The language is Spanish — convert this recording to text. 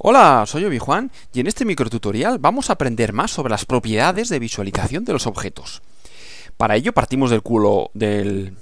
Hola, soy Obi Juan y en este microtutorial vamos a aprender más sobre las propiedades de visualización de los objetos. Para ello partimos del culo del